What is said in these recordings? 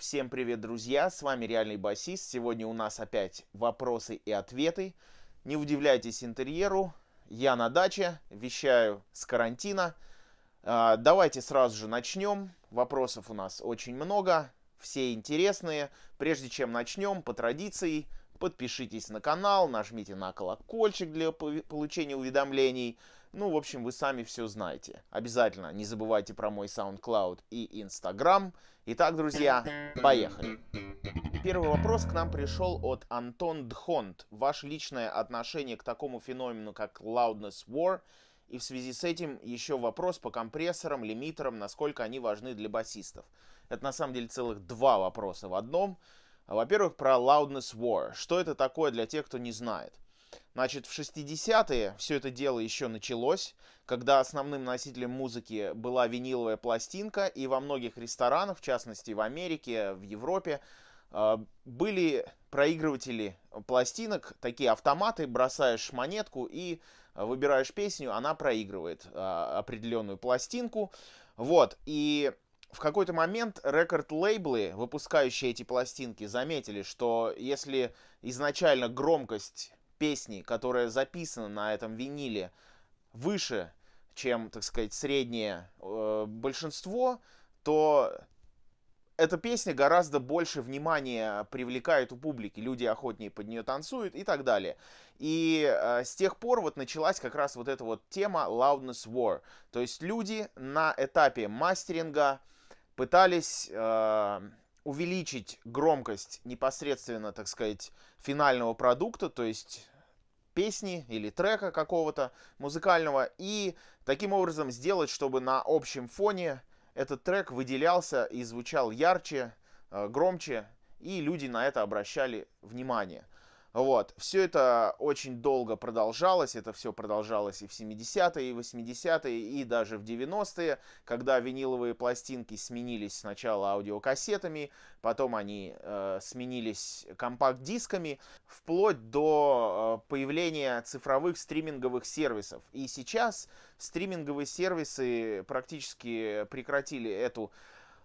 Всем привет, друзья! С вами Реальный Басист. Сегодня у нас опять вопросы и ответы. Не удивляйтесь интерьеру. Я на даче, вещаю с карантина. А, давайте сразу же начнем. Вопросов у нас очень много, все интересные. Прежде чем начнем, по традиции, подпишитесь на канал, нажмите на колокольчик для получения уведомлений – ну, в общем, вы сами все знаете. Обязательно не забывайте про мой SoundCloud и Instagram. Итак, друзья, поехали. Первый вопрос к нам пришел от Антон Дхонт. Ваше личное отношение к такому феномену, как Loudness War, и в связи с этим еще вопрос по компрессорам, лимитерам, насколько они важны для басистов. Это на самом деле целых два вопроса в одном. Во-первых, про Loudness War. Что это такое для тех, кто не знает? Значит, в 60-е все это дело еще началось, когда основным носителем музыки была виниловая пластинка, и во многих ресторанах, в частности в Америке, в Европе, а, были проигрыватели пластинок, такие автоматы, бросаешь монетку и выбираешь песню, она проигрывает а, определенную пластинку. Вот, и в какой-то момент рекорд-лейблы, выпускающие эти пластинки, заметили, что если изначально громкость песни, которая записана на этом виниле, выше, чем, так сказать, среднее э, большинство, то эта песня гораздо больше внимания привлекает у публики, люди охотнее под нее танцуют и так далее. И э, с тех пор вот началась как раз вот эта вот тема loudness war, то есть люди на этапе мастеринга пытались э, увеличить громкость непосредственно, так сказать, финального продукта, то есть песни или трека какого-то музыкального и таким образом сделать, чтобы на общем фоне этот трек выделялся и звучал ярче, э, громче, и люди на это обращали внимание. Вот. Все это очень долго продолжалось. Это все продолжалось и в 70-е, и 80-е, и даже в 90-е, когда виниловые пластинки сменились сначала аудиокассетами, потом они э, сменились компакт-дисками, вплоть до э, появления цифровых стриминговых сервисов. И сейчас стриминговые сервисы практически прекратили эту,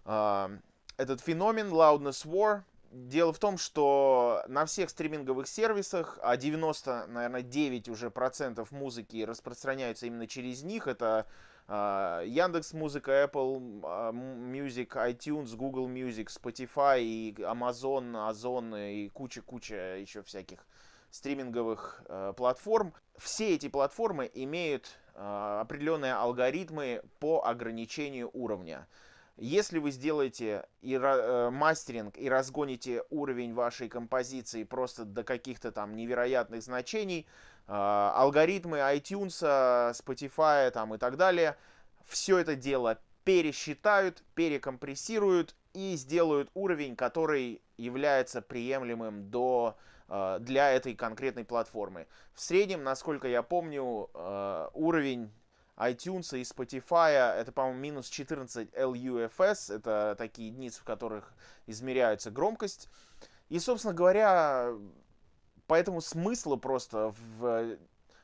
э, этот феномен Loudness War, Дело в том, что на всех стриминговых сервисах, а 90, наверное, 9 уже процентов музыки распространяются именно через них, это а, Яндекс Музыка, Apple а, Music, iTunes, Google Music, Spotify, и Amazon, Ozon и куча-куча еще всяких стриминговых э, платформ. Все эти платформы имеют а, определенные алгоритмы по ограничению уровня. Если вы сделаете и э, мастеринг и разгоните уровень вашей композиции просто до каких-то там невероятных значений, э, алгоритмы iTunes, Spotify там и так далее, все это дело пересчитают, перекомпрессируют и сделают уровень, который является приемлемым до э, для этой конкретной платформы. В среднем, насколько я помню, уровень iTunes и Spotify. Это, по-моему, минус 14 LUFS. Это такие единицы, в которых измеряется громкость. И, собственно говоря, поэтому смысла просто в,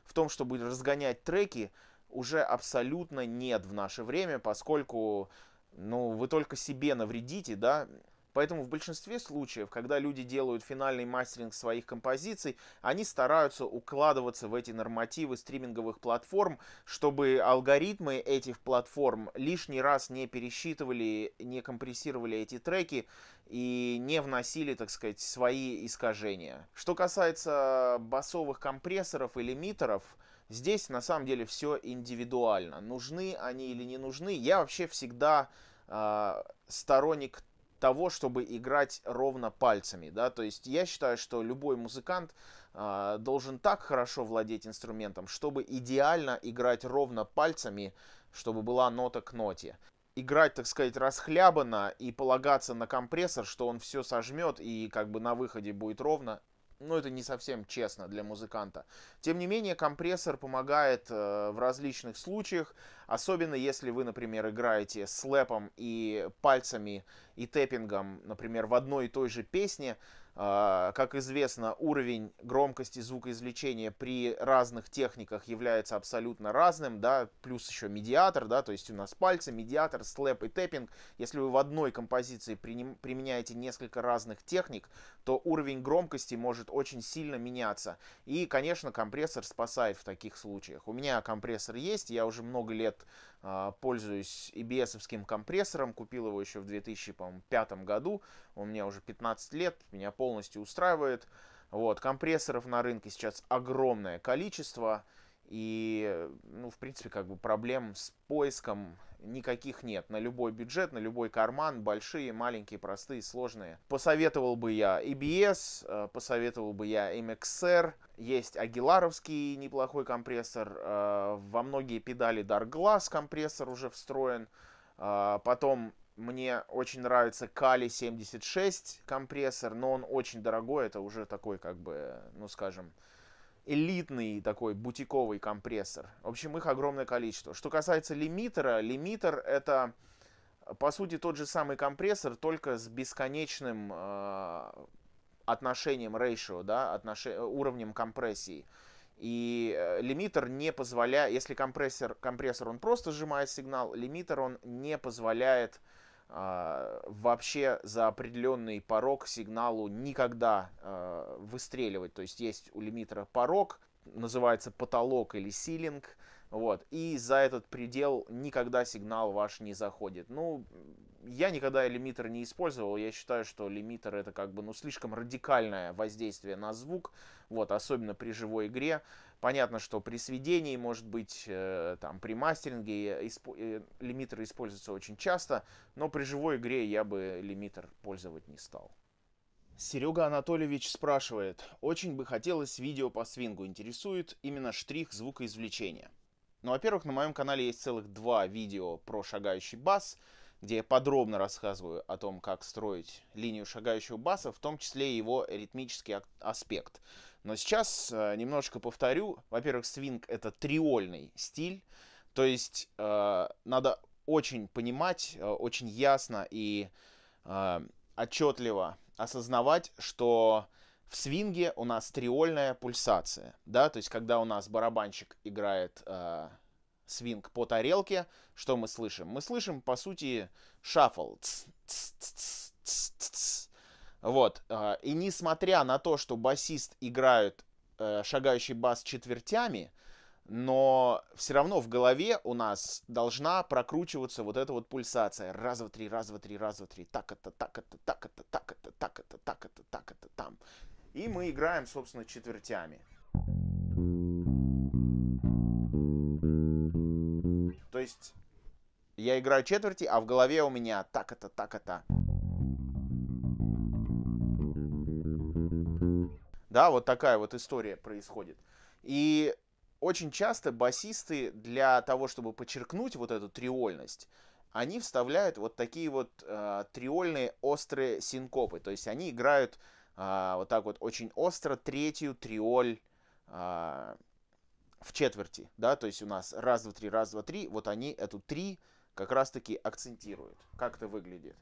в том, чтобы разгонять треки, уже абсолютно нет в наше время, поскольку ну, вы только себе навредите, да, Поэтому в большинстве случаев, когда люди делают финальный мастеринг своих композиций, они стараются укладываться в эти нормативы стриминговых платформ, чтобы алгоритмы этих платформ лишний раз не пересчитывали, не компрессировали эти треки и не вносили, так сказать, свои искажения. Что касается басовых компрессоров и лимитеров, Здесь на самом деле все индивидуально. Нужны они или не нужны. Я вообще всегда э, сторонник того, чтобы играть ровно пальцами, да, то есть я считаю, что любой музыкант э, должен так хорошо владеть инструментом, чтобы идеально играть ровно пальцами, чтобы была нота к ноте. Играть, так сказать, расхлябанно и полагаться на компрессор, что он все сожмет и как бы на выходе будет ровно, ну, это не совсем честно для музыканта. Тем не менее, компрессор помогает э, в различных случаях, Особенно если вы, например, играете с слэпом и пальцами и тэппингом, например, в одной и той же песне, а, как известно, уровень громкости звукоизвлечения при разных техниках является абсолютно разным, да, плюс еще медиатор, да, то есть у нас пальцы, медиатор, слэп и тэппинг. Если вы в одной композиции применяете несколько разных техник, то уровень громкости может очень сильно меняться. И, конечно, компрессор спасает в таких случаях. У меня компрессор есть, я уже много лет лет а, пользуюсь EBS-овским компрессором, купил его еще в 2005 году, он у меня уже 15 лет, меня полностью устраивает. Вот, компрессоров на рынке сейчас огромное количество, и, ну, в принципе, как бы проблем с поиском никаких нет. На любой бюджет, на любой карман, большие, маленькие, простые, сложные. Посоветовал бы я EBS, э, посоветовал бы я MXR, эм есть агиларовский неплохой компрессор, э, во многие педали Dark Glass компрессор уже встроен. Э, потом мне очень нравится Kali 76 компрессор, но он очень дорогой, это уже такой, как бы, ну скажем, элитный такой бутиковый компрессор. В общем, их огромное количество. Что касается лимитера, лимитер это по сути тот же самый компрессор, только с бесконечным э, отношением ratio, да, отнош... уровнем компрессии. И э, лимитер не позволяет, если компрессор, компрессор он просто сжимает сигнал, лимитер он не позволяет э, а, вообще за определенный порог сигналу никогда э, выстреливать. То есть есть у лимитера порог, называется потолок или силинг, вот, и за этот предел никогда сигнал ваш не заходит. Ну, я никогда лимитер не использовал, я считаю, что лимитер это как бы, ну, слишком радикальное воздействие на звук, вот, особенно при живой игре. Понятно, что при сведении, может быть, э, там, при мастеринге исп... Э, лимитеры используются очень часто, но при живой игре я бы лимитер пользовать не стал. Серега Анатольевич спрашивает, очень бы хотелось видео по свингу, интересует именно штрих звукоизвлечения. Ну, во-первых, на моем канале есть целых два видео про шагающий бас, где я подробно рассказываю о том, как строить линию шагающего баса, в том числе его ритмический аспект. Но сейчас э, немножко повторю. Во-первых, свинг это триольный стиль, то есть э, надо очень понимать, э, очень ясно и э, отчетливо осознавать, что в свинге у нас триольная пульсация, да, то есть когда у нас барабанщик играет э, свинг по тарелке, что мы слышим? Мы слышим, по сути, шаффл. Тс, тс, тс, тс, тс, тс. Вот. А, и несмотря на то, что басист играет э, шагающий бас четвертями, но все равно в голове у нас должна прокручиваться вот эта вот пульсация. Раз, два, три, раз, два, три, раз, два, три. Так это, так это, так это, так это, так это, так это, так это, там. И мы играем, собственно, четвертями. То есть я играю четверти, а в голове у меня так это, так это. Да, вот такая вот история происходит. И очень часто басисты для того, чтобы подчеркнуть вот эту триольность, они вставляют вот такие вот э, триольные острые синкопы. То есть они играют э, вот так вот очень остро третью триоль э, в четверти. Да, то есть у нас раз, два, три, раз, два, три. Вот они эту три как раз таки акцентируют. Как это выглядит?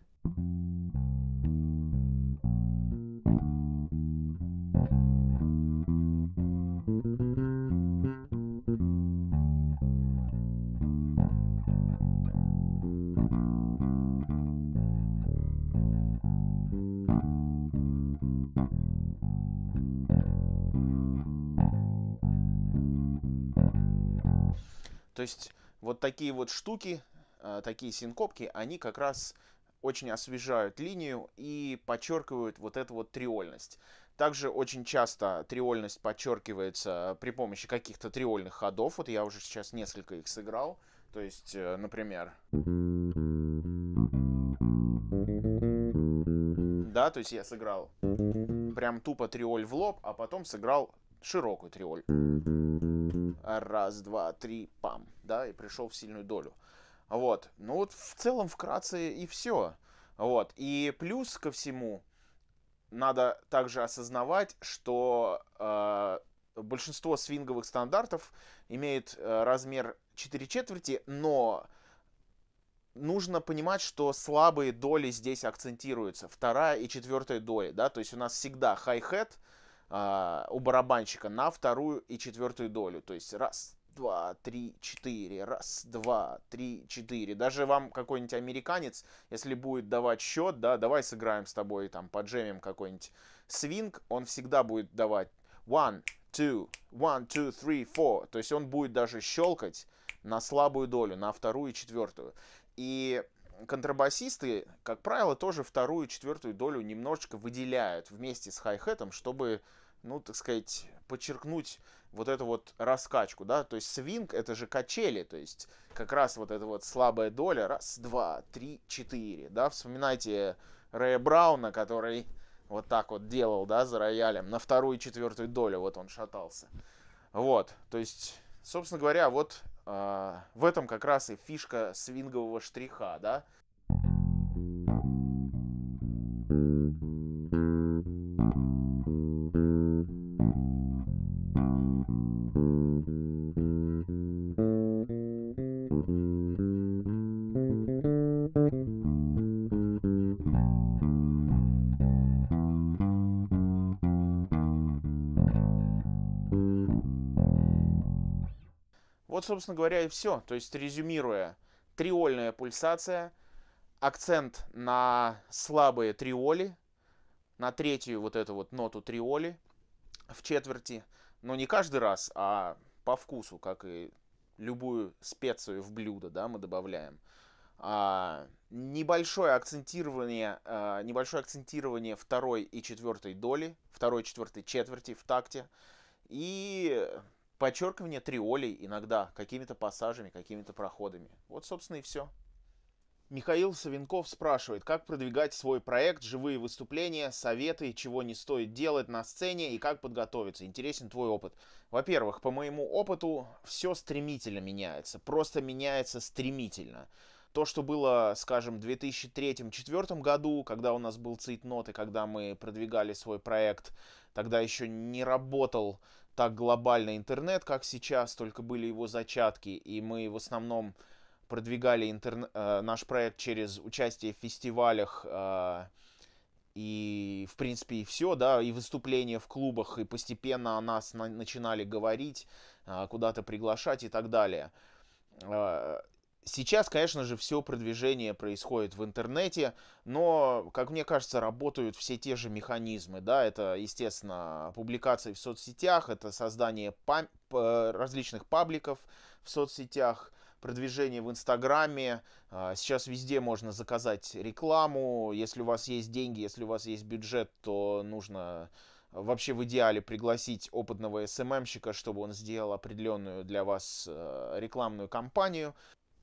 То есть вот такие вот штуки, э, такие синкопки, они как раз очень освежают линию и подчеркивают вот эту вот триольность. Также очень часто триольность подчеркивается при помощи каких-то триольных ходов. Вот я уже сейчас несколько их сыграл. То есть, э, например... Да, то есть я сыграл прям тупо триоль в лоб, а потом сыграл широкую триоль раз, два, три, пам, да, и пришел в сильную долю. Вот, ну вот в целом вкратце и все. Вот, и плюс ко всему, надо также осознавать, что э, большинство свинговых стандартов имеет э, размер 4 четверти, но нужно понимать, что слабые доли здесь акцентируются. Вторая и четвертая доли, да, то есть у нас всегда хай-хет, hi а, у барабанщика на вторую и четвертую долю. То есть раз, два, три, четыре, раз, два, три, четыре. Даже вам какой-нибудь американец, если будет давать счет, да, давай сыграем с тобой там поджемим какой-нибудь свинг, он всегда будет давать one, two, one, two, three, four. То есть он будет даже щелкать на слабую долю, на вторую и четвертую. И контрабасисты, как правило, тоже вторую и четвертую долю немножечко выделяют вместе с хай-хетом, чтобы ну, так сказать, подчеркнуть вот эту вот раскачку, да, то есть свинг это же качели, то есть как раз вот эта вот слабая доля, раз, два, три, четыре, да, вспоминайте Рэя Брауна, который вот так вот делал, да, за роялем, на вторую и четвертую долю вот он шатался, вот, то есть, собственно говоря, вот э, в этом как раз и фишка свингового штриха, да, Вот, собственно говоря, и все. То есть, резюмируя, триольная пульсация, акцент на слабые триоли, на третью вот эту вот ноту триоли в четверти, но не каждый раз, а по вкусу, как и любую специю в блюдо, да, мы добавляем. А, небольшое акцентирование, а, небольшое акцентирование второй и четвертой доли, второй и четвертой четверти в такте. И подчеркивание триолей иногда какими-то пассажами, какими-то проходами. Вот, собственно, и все. Михаил Савинков спрашивает, как продвигать свой проект, живые выступления, советы, чего не стоит делать на сцене и как подготовиться. Интересен твой опыт. Во-первых, по моему опыту все стремительно меняется, просто меняется стремительно. То, что было, скажем, в 2003-2004 году, когда у нас был цитнот и когда мы продвигали свой проект, тогда еще не работал так глобально интернет, как сейчас, только были его зачатки, и мы в основном продвигали интерн... Э, наш проект через участие в фестивалях э, и, в принципе, и все, да, и выступления в клубах, и постепенно о нас начинали говорить, э, куда-то приглашать и так далее. Сейчас, конечно же, все продвижение происходит в интернете, но, как мне кажется, работают все те же механизмы, да, это, естественно, публикации в соцсетях, это создание пам различных пабликов в соцсетях, продвижение в Инстаграме. А, сейчас везде можно заказать рекламу. Если у вас есть деньги, если у вас есть бюджет, то нужно вообще в идеале пригласить опытного СММщика, чтобы он сделал определенную для вас э, рекламную кампанию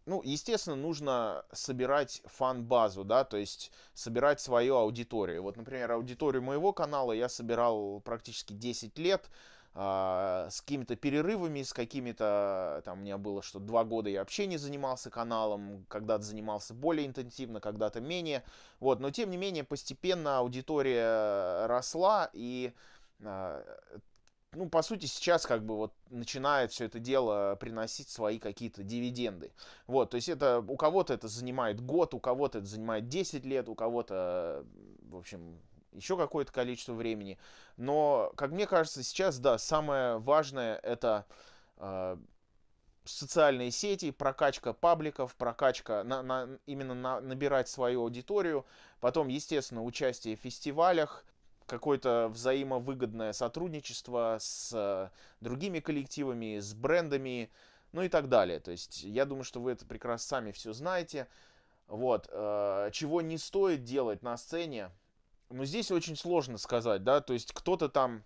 ну, естественно, нужно собирать фан-базу, да, то есть собирать свою аудиторию. Вот, например, аудиторию моего канала я собирал практически 10 лет э, с какими-то перерывами, с какими-то, там у меня было, что два года я вообще не занимался каналом, когда-то занимался более интенсивно, когда-то менее, вот, но тем не менее постепенно аудитория э, росла, и а, ну, по сути, сейчас как бы вот начинает все это дело приносить свои какие-то дивиденды. Вот, то есть это у кого-то это занимает год, у кого-то это занимает 10 лет, у кого-то, в общем, еще какое-то количество времени. Но, как мне кажется, сейчас, да, самое важное это э, социальные сети, прокачка пабликов, прокачка, на, на, именно на, набирать свою аудиторию, потом, естественно, участие в фестивалях, какое-то взаимовыгодное сотрудничество с э, другими коллективами, с брендами, ну и так далее. То есть я думаю, что вы это прекрасно сами все знаете. Вот. Э, чего не стоит делать на сцене, ну здесь очень сложно сказать, да, то есть кто-то там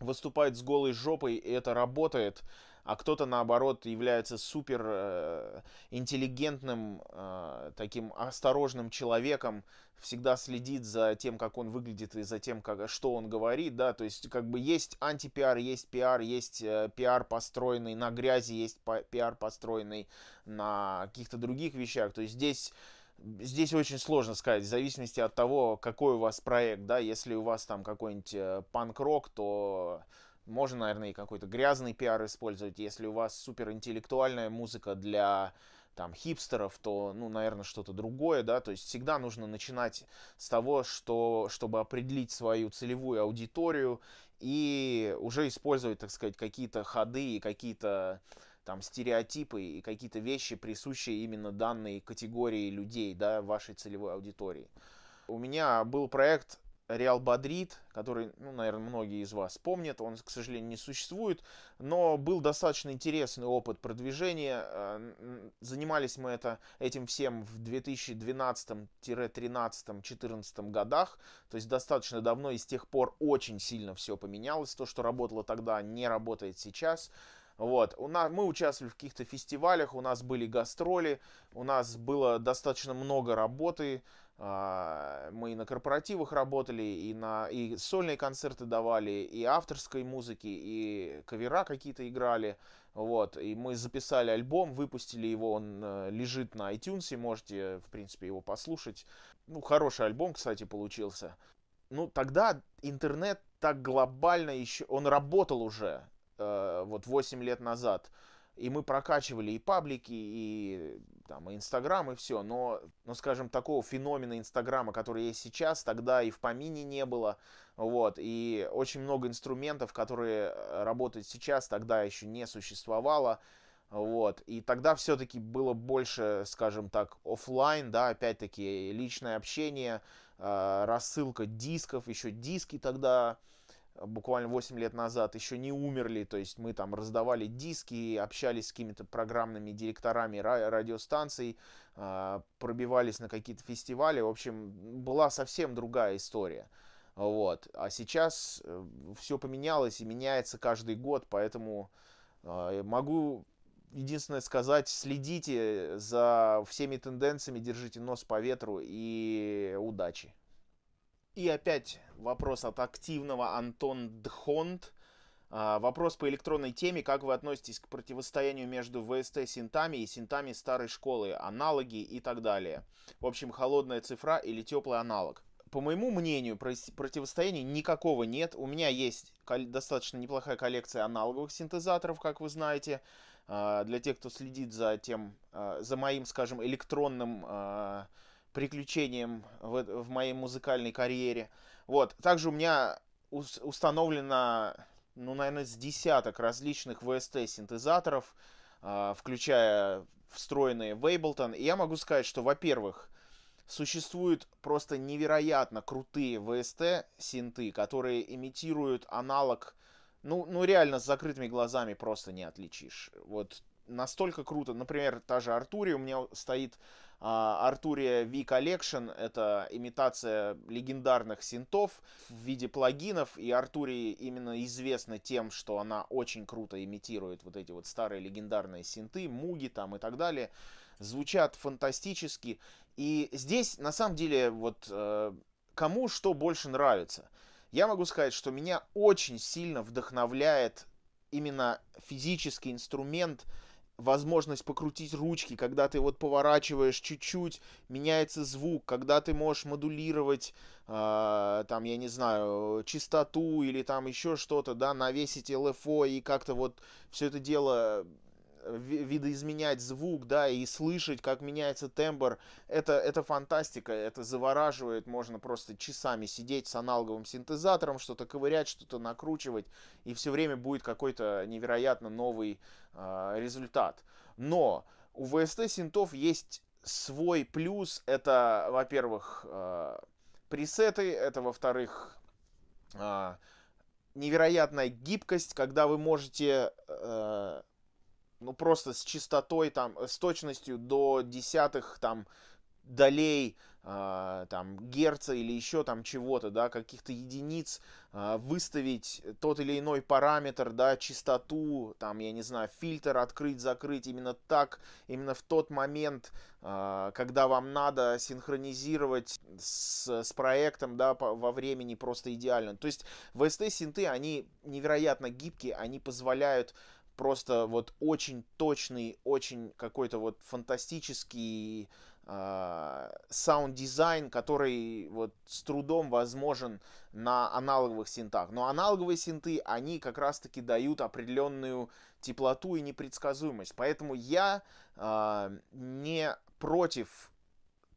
выступает с голой жопой, и это работает, а кто-то, наоборот, является супер э, интеллигентным, э, таким осторожным человеком, всегда следит за тем, как он выглядит и за тем, как, что он говорит, да, то есть как бы есть анти антипиар, есть пиар, есть э, пиар построенный на грязи, есть пиар построенный на каких-то других вещах, то есть здесь здесь очень сложно сказать, в зависимости от того, какой у вас проект, да, если у вас там какой-нибудь э, панк-рок, то можно, наверное, и какой-то грязный пиар использовать. Если у вас суперинтеллектуальная музыка для там хипстеров, то, ну, наверное, что-то другое, да, то есть всегда нужно начинать с того, что, чтобы определить свою целевую аудиторию и уже использовать, так сказать, какие-то ходы и какие-то там стереотипы и какие-то вещи, присущие именно данной категории людей, да, вашей целевой аудитории. У меня был проект Реал Бадрид, который, ну, наверное, многие из вас помнят, он, к сожалению, не существует, но был достаточно интересный опыт продвижения. Э, занимались мы это, этим всем в 2012-13-14 годах, то есть достаточно давно, и с тех пор очень сильно все поменялось. То, что работало тогда, не работает сейчас. Вот. У нас, мы участвовали в каких-то фестивалях, у нас были гастроли, у нас было достаточно много работы, а, мы и на корпоративах работали, и, на, и сольные концерты давали, и авторской музыки, и кавера какие-то играли. Вот, и мы записали альбом, выпустили его, он э, лежит на iTunes, и можете, в принципе, его послушать. Ну, хороший альбом, кстати, получился. Ну, тогда интернет так глобально еще, он работал уже, э, вот 8 лет назад. И мы прокачивали и паблики, и там и Инстаграм, и все. Но, ну, скажем, такого феномена Инстаграма, который есть сейчас, тогда и в помине не было. Вот. И очень много инструментов, которые э, работают сейчас, тогда еще не существовало. Вот. И тогда все-таки было больше, скажем так, офлайн, да, опять-таки, личное общение, э, рассылка дисков, еще диски тогда буквально 8 лет назад еще не умерли, то есть мы там раздавали диски, общались с какими-то программными директорами радиостанций, а, пробивались на какие-то фестивали, в общем, была совсем другая история. Вот. А сейчас э, все поменялось и меняется каждый год, поэтому а, могу единственное сказать, следите за всеми тенденциями, держите нос по ветру и удачи. И опять вопрос от активного Антон Дхонт. А, вопрос по электронной теме. Как вы относитесь к противостоянию между ВСТ-синтами и синтами старой школы? Аналоги и так далее. В общем, холодная цифра или теплый аналог? по моему мнению, противостояния никакого нет. У меня есть достаточно неплохая коллекция аналоговых синтезаторов, как вы знаете. А, для тех, кто следит за тем, а, за моим, скажем, электронным приключением в, в моей музыкальной карьере. Вот. Также у меня установлено, ну, наверное, с десяток различных VST-синтезаторов, а, включая встроенные в Ableton. И я могу сказать, что, во-первых, существуют просто невероятно крутые VST-синты, которые имитируют аналог, ну, ну реально с закрытыми глазами просто не отличишь. Вот настолько круто. Например, та же Артури у меня стоит Arturia V Collection — это имитация легендарных синтов в виде плагинов, и Arturia именно известна тем, что она очень круто имитирует вот эти вот старые легендарные синты, муги там и так далее. Звучат фантастически. И здесь, на самом деле, вот э, кому что больше нравится. Я могу сказать, что меня очень сильно вдохновляет именно физический инструмент, возможность покрутить ручки, когда ты вот поворачиваешь чуть-чуть, меняется звук, когда ты можешь модулировать, э, там, я не знаю, частоту или там еще что-то, да, навесить LFO и как-то вот все это дело видоизменять звук, да, и слышать, как меняется тембр, это, это фантастика, это завораживает, можно просто часами сидеть с аналоговым синтезатором, что-то ковырять, что-то накручивать, и все время будет какой-то невероятно новый э, результат. Но у VST синтов есть свой плюс, это, во-первых, э, пресеты, это, во-вторых, э, невероятная гибкость, когда вы можете э, ну просто с чистотой, там, э, с точностью до десятых, там, долей, э, там, герца или еще там чего-то, да, каких-то единиц, э, выставить тот или иной параметр, да, частоту, там, я не знаю, фильтр открыть, закрыть именно так, именно в тот момент, э, когда вам надо синхронизировать с, э, с проектом, да, по, во времени просто идеально. То есть VST-синты, они невероятно гибкие, они позволяют просто вот очень точный, очень какой-то вот фантастический а, саунд-дизайн, который вот с трудом возможен на аналоговых синтах. Но аналоговые синты, они как раз-таки дают определенную теплоту и непредсказуемость. Поэтому я э, не против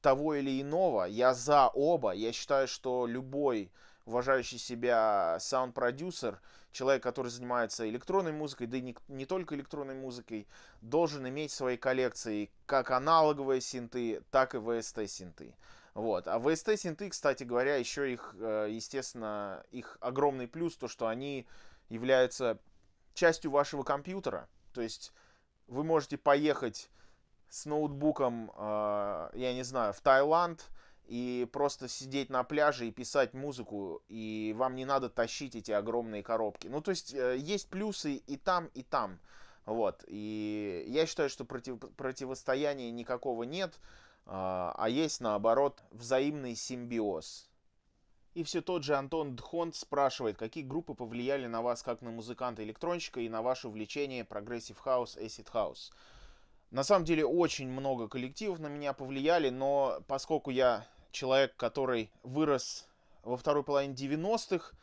того или иного, я за оба. Я считаю, что любой уважающий себя саунд-продюсер – человек, который занимается электронной музыкой, да и не, не только электронной музыкой, должен иметь в своей коллекции как аналоговые синты, так и VST-синты. Вот. А VST-синты, кстати говоря, еще их, э, естественно, их огромный плюс, то, что они являются частью вашего компьютера. То есть вы можете поехать с ноутбуком, э, я не знаю, в Таиланд – и просто сидеть на пляже и писать музыку, и вам не надо тащить эти огромные коробки. Ну, то есть э, есть плюсы и там, и там. Вот. И я считаю, что против, противостояния никакого нет, а, а есть, наоборот, взаимный симбиоз. И все тот же Антон Дхонт спрашивает, какие группы повлияли на вас как на музыканта-электронщика и на ваше увлечение прогрессив хаус, acid хаус. На самом деле очень много коллективов на меня повлияли, но поскольку я человек, который вырос во второй половине 90-х,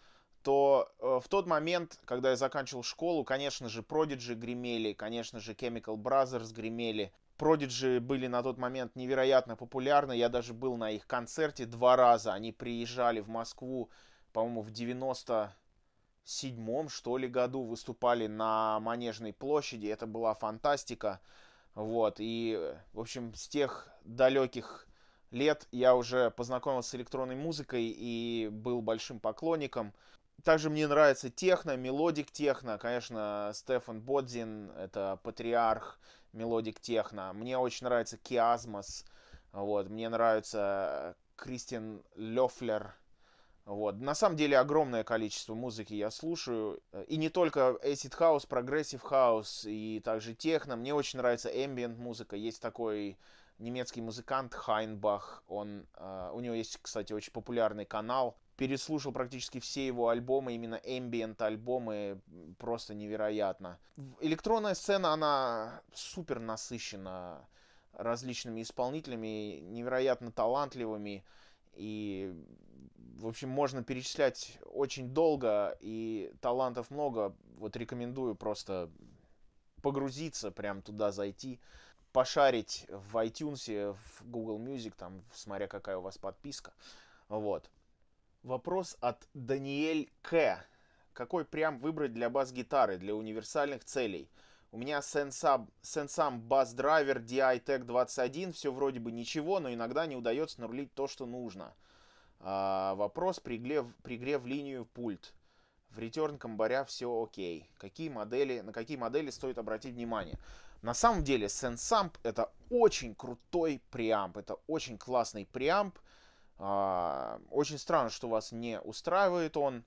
то э, в тот момент, когда я заканчивал школу, конечно же, Prodigy гремели, конечно же, Chemical Brothers гремели. Продиджи были на тот момент невероятно популярны, я даже был на их концерте два раза. Они приезжали в Москву, по-моему, в 90 седьмом, что ли, году выступали на Манежной площади. Это была фантастика. Вот, и, э, в общем, с тех далеких лет я уже познакомился с электронной музыкой и был большим поклонником. Также мне нравится техно, мелодик техно. Конечно, Стефан Бодзин — это патриарх мелодик техно. Мне очень нравится Киазмос. Вот, мне нравится Кристин Лёфлер. Вот. На самом деле огромное количество музыки я слушаю. И не только Acid House, Progressive House и также техно. Мне очень нравится ambient музыка. Есть такой немецкий музыкант Хайнбах. Он, э, у него есть, кстати, очень популярный канал. Переслушал практически все его альбомы, именно ambient альбомы, просто невероятно. Электронная сцена, она супер насыщена различными исполнителями, невероятно талантливыми. И, в общем, можно перечислять очень долго, и талантов много. Вот рекомендую просто погрузиться, прям туда зайти пошарить в iTunes, в Google Music, там, смотря какая у вас подписка. Вот. Вопрос от Даниэль К. Какой прям выбрать для бас-гитары, для универсальных целей? У меня Sensam, Sensam Bass Driver DI Tech 21, все вроде бы ничего, но иногда не удается нарулить то, что нужно. А, вопрос при игре, при игре линию пульт. В Return комбаря все окей. Какие модели, на какие модели стоит обратить внимание? На самом деле SenseAmp это очень крутой преамп, это очень классный преамп. А, очень странно, что вас не устраивает он.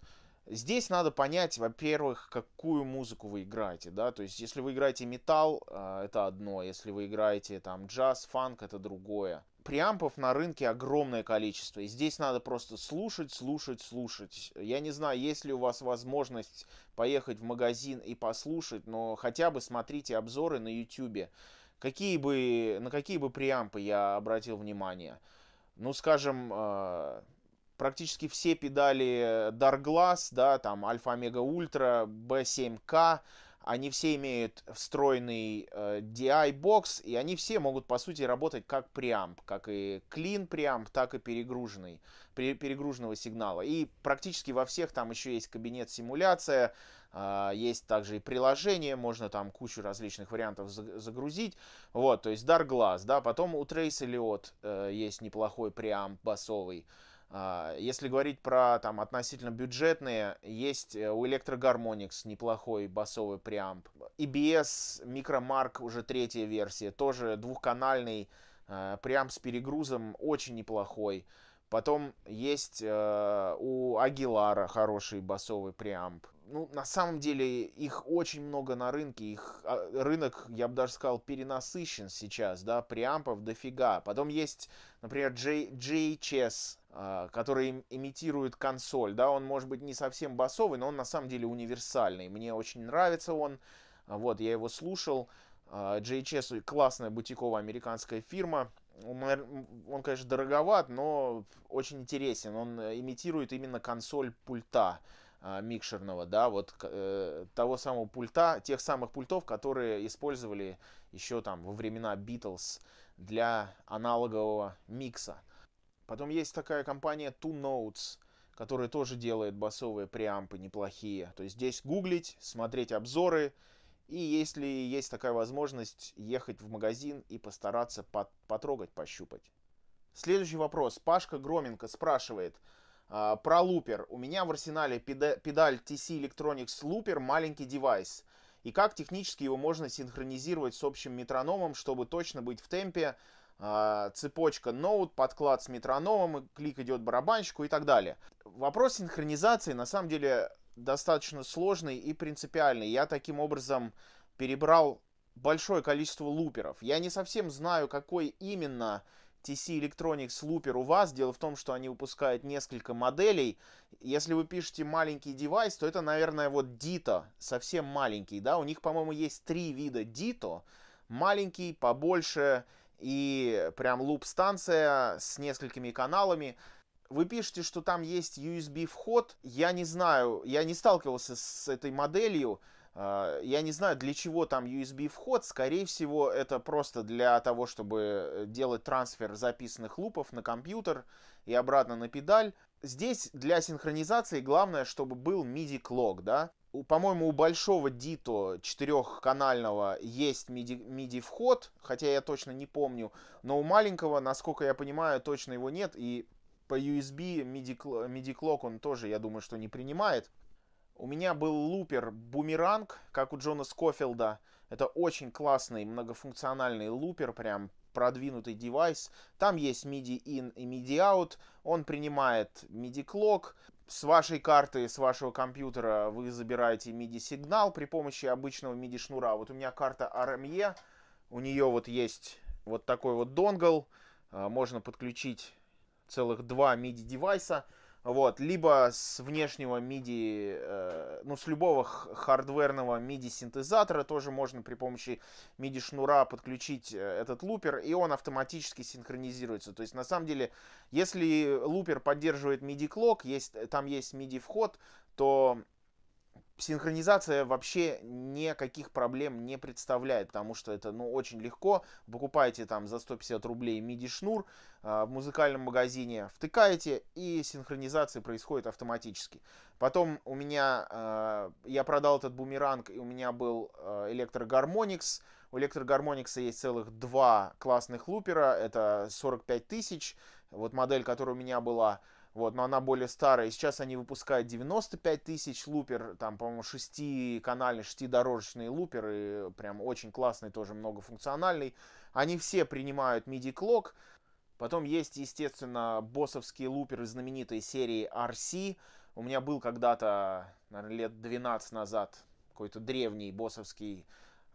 Здесь надо понять, во-первых, какую музыку вы играете, да, то есть если вы играете металл, а, это одно, если вы играете там джаз, фанк, это другое преампов на рынке огромное количество. И здесь надо просто слушать, слушать, слушать. Я не знаю, есть ли у вас возможность поехать в магазин и послушать, но хотя бы смотрите обзоры на YouTube. Какие бы, на какие бы преампы я обратил внимание? Ну, скажем, э, практически все педали Dark Glass, да, там Alpha Omega Ultra, B7K, они все имеют встроенный э, DI-бокс, и они все могут, по сути, работать как преамп, как и clean преамп, так и перегруженный, при, перегруженного сигнала. И практически во всех там еще есть кабинет симуляция, э, а, есть также и приложение, можно там кучу различных вариантов загрузить. Вот, то есть Dark Glass, да, потом у Trace Elliot э, есть неплохой преамп басовый. А, если говорить про там относительно бюджетные, есть э, у Electroharmonix неплохой басовый преамп. EBS Micromark уже третья версия, тоже двухканальный э, преамп с перегрузом, очень неплохой. Потом есть э, у Агилара хороший басовый преамп ну, на самом деле их очень много на рынке. Их а, рынок, я бы даже сказал, перенасыщен сейчас, да, преампов дофига. Потом есть, например, J, JHS, а, который имитирует консоль, да, он может быть не совсем басовый, но он на самом деле универсальный. Мне очень нравится он, вот, я его слушал. JHS а, классная бутиковая американская фирма. он, конечно, дороговат, но очень интересен. Он э, имитирует именно консоль пульта. А, микшерного, да, вот э, того самого пульта, тех самых пультов, которые использовали еще там во времена Beatles для аналогового микса. Потом есть такая компания Two Notes, которая тоже делает басовые преампы неплохие. То есть здесь гуглить, смотреть обзоры, и если есть такая возможность, ехать в магазин и постараться потрогать, пощупать. Следующий вопрос. Пашка Громенко спрашивает – а, про лупер. У меня в арсенале педаль TC Electronics Looper маленький девайс. И как технически его можно синхронизировать с общим метрономом, чтобы точно быть в темпе, а, цепочка ноут, подклад с метрономом, клик идет барабанщику и так далее. Вопрос синхронизации на самом деле достаточно сложный и принципиальный. Я таким образом перебрал большое количество луперов. Я не совсем знаю, какой именно TC Electronics Looper у вас. Дело в том, что они выпускают несколько моделей. Если вы пишете маленький девайс, то это, наверное, вот Dito, совсем маленький, да? У них, по-моему, есть три вида Dito. Маленький, побольше и прям луп-станция с несколькими каналами. Вы пишете, что там есть USB-вход. Я не знаю, я не сталкивался с этой моделью. А, я не знаю, для чего там USB вход. Скорее всего, это просто для того, чтобы э, делать трансфер записанных лупов на компьютер и обратно на педаль. Здесь для синхронизации главное, чтобы был MIDI-клок, да? По-моему, у большого Dito четырехканального есть MIDI, MIDI вход, хотя я точно не помню, но у маленького, насколько я понимаю, точно его нет, и по USB MIDI, MIDI клок он тоже, я думаю, что не принимает. У меня был лупер бумеранг, как у Джона Скофилда. Это очень классный многофункциональный лупер, прям продвинутый девайс. Там есть MIDI-in и MIDI-out. Он принимает MIDI-клок. С вашей карты, с вашего компьютера вы забираете MIDI-сигнал при помощи обычного MIDI-шнура. Вот у меня карта RME. У нее вот есть вот такой вот донгл. А, можно подключить целых два MIDI-девайса. Вот, либо с внешнего MIDI, э, ну, с любого хардверного MIDI синтезатора тоже можно при помощи MIDI шнура подключить э, этот лупер, и он автоматически синхронизируется. То есть, на самом деле, если лупер поддерживает MIDI клок, есть, там есть MIDI вход, то синхронизация вообще никаких проблем не представляет, потому что это ну, очень легко. Покупаете там за 150 рублей MIDI-шнур э, а, в музыкальном магазине, втыкаете, и синхронизация происходит автоматически. Потом у меня, э, я продал этот бумеранг, и у меня был э, а, электрогармоникс. У электрогармоникса есть целых два классных лупера, это 45 тысяч, вот модель, которая у меня была. Вот, но она более старая. сейчас они выпускают 95 тысяч лупер, там, по-моему, 6-канальный, 6-дорожечный лупер, прям очень классный, тоже многофункциональный. Они все принимают MIDI-клок. Потом есть, естественно, боссовские луперы знаменитой серии RC. У меня был когда-то, наверное, лет 12 назад какой-то древний боссовский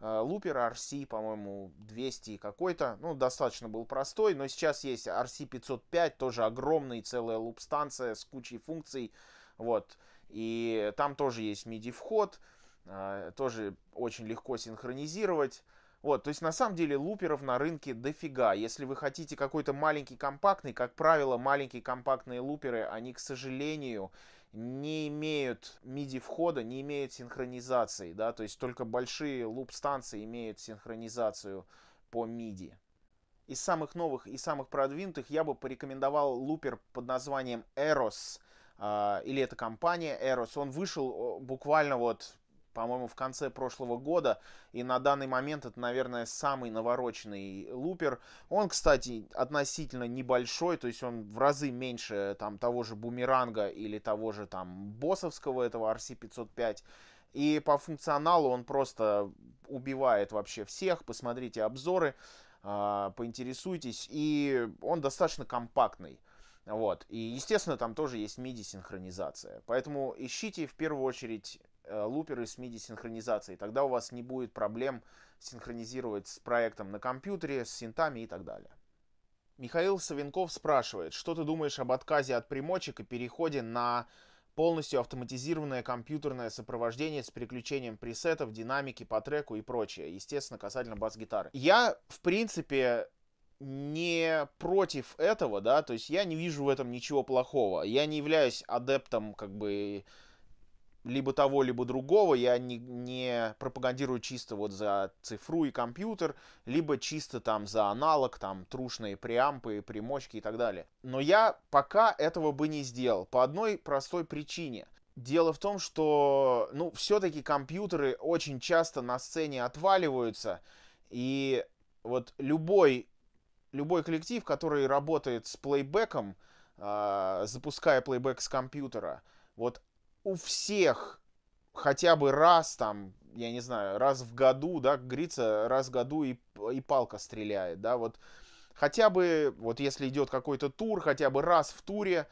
Э, лупер RC, по-моему, 200 и какой-то. Ну, достаточно был простой, но сейчас есть RC505, тоже огромный, целая луп-станция с кучей функций. Вот. И там тоже есть MIDI-вход, э, тоже очень легко синхронизировать. Вот, то есть на самом деле луперов на рынке дофига. Если вы хотите какой-то маленький компактный, как правило, маленькие компактные луперы, они, к сожалению, не имеют MIDI входа, не имеют синхронизации, да, то есть только большие луп-станции имеют синхронизацию по MIDI. Из самых новых и самых продвинутых я бы порекомендовал лупер под названием Eros, а, или эта компания Eros, он вышел буквально вот по-моему, в конце прошлого года. И на данный момент это, наверное, самый навороченный лупер. Он, кстати, относительно небольшой, то есть он в разы меньше там, того же бумеранга или того же там боссовского этого RC505. И по функционалу он просто убивает вообще всех. Посмотрите обзоры, а, поинтересуйтесь. И он достаточно компактный. Вот. И, естественно, там тоже есть MIDI-синхронизация. Поэтому ищите в первую очередь Э, луперы с MIDI-синхронизацией. Тогда у вас не будет проблем синхронизировать с проектом на компьютере, с синтами и так далее. Михаил Савинков спрашивает, что ты думаешь об отказе от примочек и переходе на полностью автоматизированное компьютерное сопровождение с переключением пресетов, динамики по треку и прочее, естественно, касательно бас-гитары. Я, в принципе, не против этого, да, то есть я не вижу в этом ничего плохого. Я не являюсь адептом, как бы, либо того, либо другого. Я не, не пропагандирую чисто вот за цифру и компьютер, либо чисто там за аналог, там трушные преампы, примочки и так далее. Но я пока этого бы не сделал. По одной простой причине. Дело в том, что, ну, все-таки компьютеры очень часто на сцене отваливаются, и вот любой, любой коллектив, который работает с плейбеком, э, а, запуская плейбек с компьютера, вот у всех хотя бы раз там, я не знаю, раз в году, да, как говорится, раз в году и, и палка стреляет, да, вот хотя бы, вот если идет какой-то тур, хотя бы раз в туре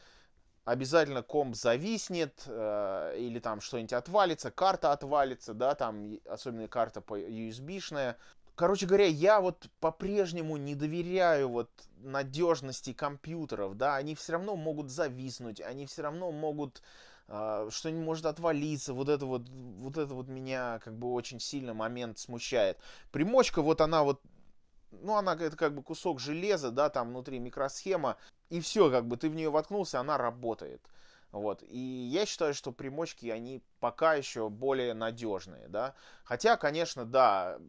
обязательно комп зависнет, э, или там что-нибудь отвалится, карта отвалится, да, там, особенно карта по USB-шная. Короче говоря, я вот по-прежнему не доверяю вот надежности компьютеров, да, они все равно могут зависнуть, они все равно могут а, что-нибудь может отвалиться, вот это вот, вот это вот меня как бы очень сильно момент смущает. Примочка, вот она вот, ну она это как бы кусок железа, да, там внутри микросхема, и все, как бы ты в нее воткнулся, она работает. Вот. И я считаю, что примочки, они пока еще более надежные, да. Хотя, конечно, да,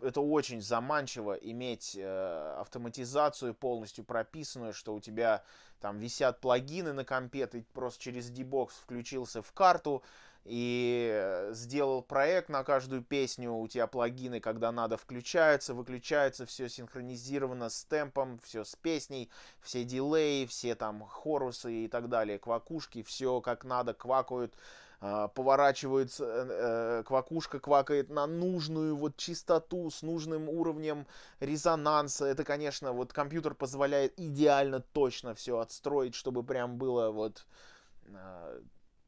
это очень заманчиво иметь э, автоматизацию полностью прописанную, что у тебя там висят плагины на компе, ты просто через D-Box включился в карту и э, сделал проект на каждую песню, у тебя плагины, когда надо, включаются, выключаются, все синхронизировано с темпом, все с песней, все дилеи, все там хорусы и так далее, квакушки, все как надо, квакают, а, поворачивается, э, э, квакушка квакает на нужную вот частоту с нужным уровнем резонанса. Это, конечно, вот компьютер позволяет идеально точно все отстроить, чтобы прям было вот а,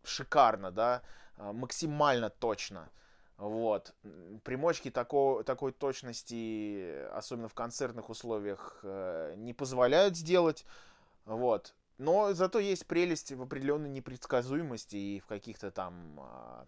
шикарно, да, а, максимально точно. Вот. Примочки такого, такой точности, э, особенно в концертных условиях, не позволяют сделать. Вот. Но зато есть прелесть в определенной непредсказуемости и в каких-то там э,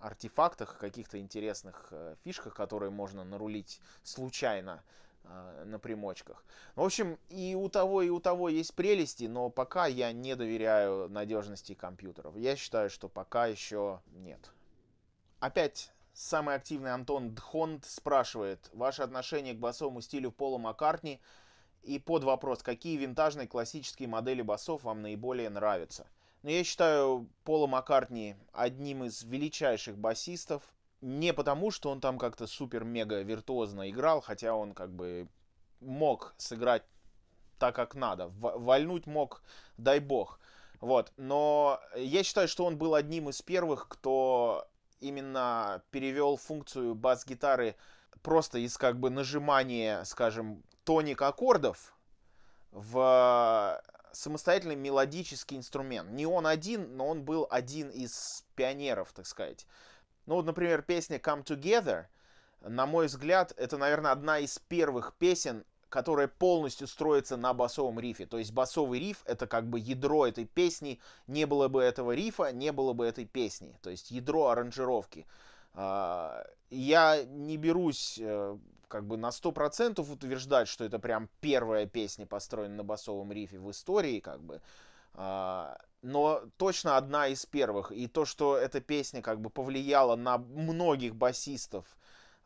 артефактах, каких-то интересных э, фишках, которые можно нарулить случайно а, на примочках. В общем, и у того, и у того есть прелести, но пока я не доверяю надежности компьютеров. Я считаю, что пока еще нет. Опять самый активный Антон Дхонд спрашивает, ваше отношение к басовому стилю Пола Маккартни – и под вопрос, какие винтажные классические модели басов вам наиболее нравятся? Но ну, я считаю Пола Маккартни одним из величайших басистов. Не потому, что он там как-то супер-мега виртуозно играл, хотя он как бы мог сыграть так, как надо. Вальнуть мог, дай бог. Вот. Но я считаю, что он был одним из первых, кто именно перевел функцию бас-гитары просто из как бы нажимания, скажем, тоник аккордов в э, самостоятельный мелодический инструмент. Не он один, но он был один из пионеров, так сказать. Ну вот, например, песня Come Together, на мой взгляд, это, наверное, одна из первых песен, которая полностью строится на басовом рифе. То есть басовый риф — это как бы ядро этой песни. Не было бы этого рифа, не было бы этой песни. То есть ядро аранжировки. А, я не берусь э, как бы на 100% утверждать, что это прям первая песня, построенная на басовом рифе в истории, как бы, а, но точно одна из первых. И то, что эта песня как бы повлияла на многих басистов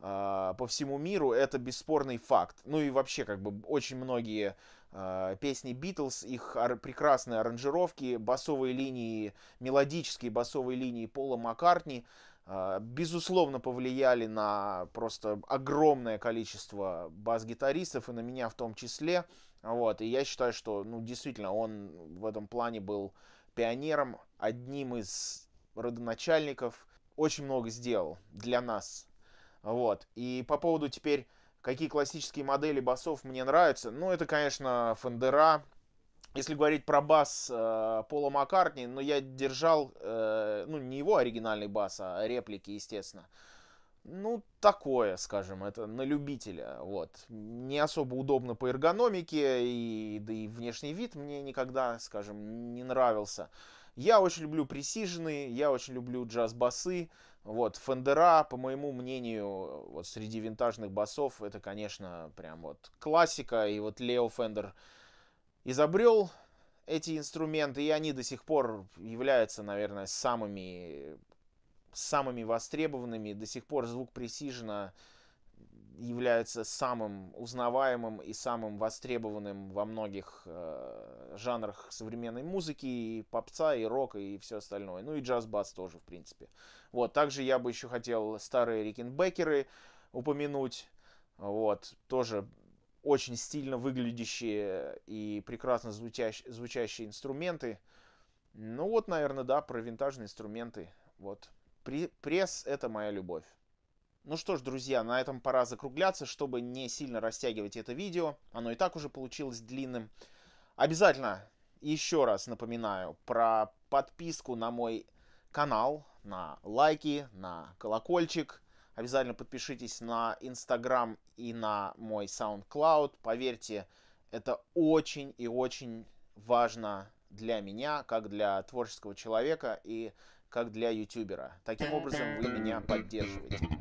а, по всему миру, это бесспорный факт. Ну и вообще как бы очень многие а, песни Битлз, их прекрасные аранжировки, басовые линии, мелодические басовые линии Пола Маккартни — а, безусловно, повлияли на просто огромное количество бас-гитаристов, и на меня в том числе. Вот, и я считаю, что, ну, действительно, он в этом плане был пионером, одним из родоначальников, очень много сделал для нас. Вот, и по поводу теперь, какие классические модели басов мне нравятся, ну, это, конечно, Фендера, если говорить про бас э, Пола Маккартни, но ну, я держал, э, ну, не его оригинальный бас, а реплики, естественно. Ну, такое, скажем, это на любителя, вот. Не особо удобно по эргономике, и, да и внешний вид мне никогда, скажем, не нравился. Я очень люблю пресижены, я очень люблю джаз-басы, вот, Фендера, по моему мнению, вот среди винтажных басов, это, конечно, прям вот классика, и вот Лео Фендер... Fender изобрел эти инструменты, и они до сих пор являются, наверное, самыми, самыми востребованными. До сих пор звук пресижена является самым узнаваемым и самым востребованным во многих э, жанрах современной музыки, и попца, и рока, и все остальное. Ну и джаз-бас тоже, в принципе. Вот, также я бы еще хотел старые рикенбекеры упомянуть. Вот, тоже очень стильно выглядящие и прекрасно звучащие, звучащие инструменты. Ну вот, наверное, да, про винтажные инструменты. Вот. При, пресс — это моя любовь. Ну что ж, друзья, на этом пора закругляться, чтобы не сильно растягивать это видео. Оно и так уже получилось длинным. Обязательно еще раз напоминаю про подписку на мой канал, на лайки, на колокольчик — Обязательно подпишитесь на Инстаграм и на мой SoundCloud. Поверьте, это очень и очень важно для меня, как для творческого человека и как для ютубера. Таким образом, вы меня поддерживаете.